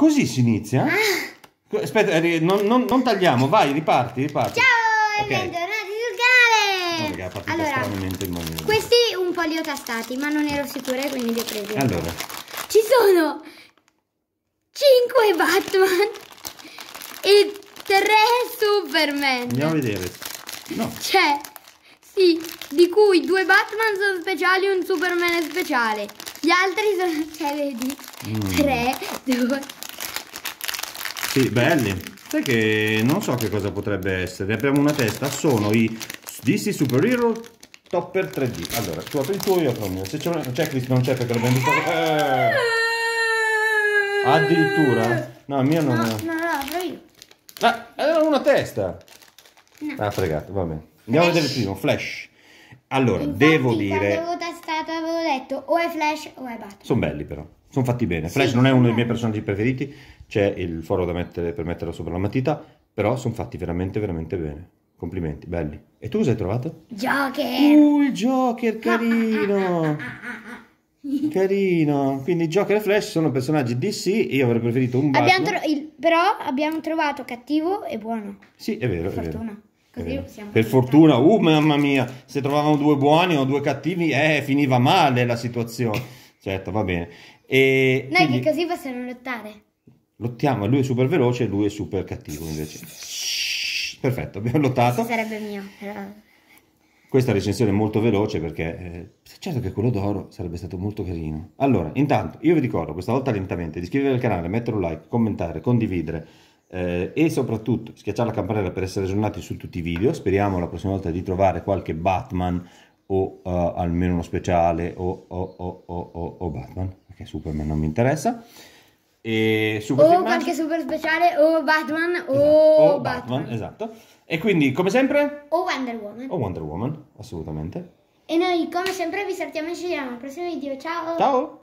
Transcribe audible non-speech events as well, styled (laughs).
Così si inizia? Ah. Aspetta, eh, non, non, non, tagliamo, vai, riparti, riparti. Ciao okay. bentornati sul canale! No, raga, allora, questi un po' li ho tastati, ma non ero sicura, quindi li ho presi. Allora. Ci sono 5 Batman e 3 Superman. Andiamo a vedere. No. C'è, sì, di cui due Batman sono speciali e un Superman è speciale. Gli altri sono, cioè vedi, 3, mm. 2, sì, belli. Sai che non so che cosa potrebbe essere. Apriamo una testa. Sono i DC Super Hero Topper 3D. Allora, tu apri il tuo, io apro il mio. Se c'è una checklist non c'è perché l'abbiamo visto. Eh. Addirittura? No, il mio non no, No, no, apro io. Ah, una testa. No. Ah, fregato, va bene. Andiamo a vedere il primo, Flash. Allora, Infatti, devo dire detto o è Flash o è Batman. Sono belli però, sono fatti bene. Flash sì, non è uno dei miei eh. personaggi preferiti, c'è il foro da mettere per metterlo sopra la matita, però sono fatti veramente veramente bene. Complimenti, belli. E tu cosa hai trovato? Joker! Uh, il Joker, carino! (laughs) Carino, quindi Joker e Flash sono personaggi DC. Io avrei preferito un Batman. Abbiamo il, però abbiamo trovato cattivo e buono. Sì, è vero. Fortuna. È vero per fortuna, uh mamma mia, se trovavamo due buoni o due cattivi, eh, finiva male la situazione. (laughs) Certo, va bene. E Noi quindi... che così possiamo lottare. Lottiamo, lui è super veloce e lui è super cattivo invece. Perfetto, abbiamo lottato. Questo sarebbe mio, però... Questa recensione è molto veloce perché eh, certo che quello d'oro sarebbe stato molto carino. Allora, intanto, io vi ricordo questa volta lentamente di iscrivervi al canale, mettere un like, commentare, condividere eh, e soprattutto schiacciare la campanella per essere aggiornati su tutti i video. Speriamo la prossima volta di trovare qualche Batman o uh, almeno uno speciale o, o, o, o, Batman, perché Superman non mi interessa. E Super o Film qualche super speciale o Batman esatto. o, Batman. Batman. Esatto. E quindi come sempre... O Wonder Woman. O Wonder Woman, assolutamente. E noi come sempre vi salutiamo e ci vediamo al prossimo video. Ciao! Ciao!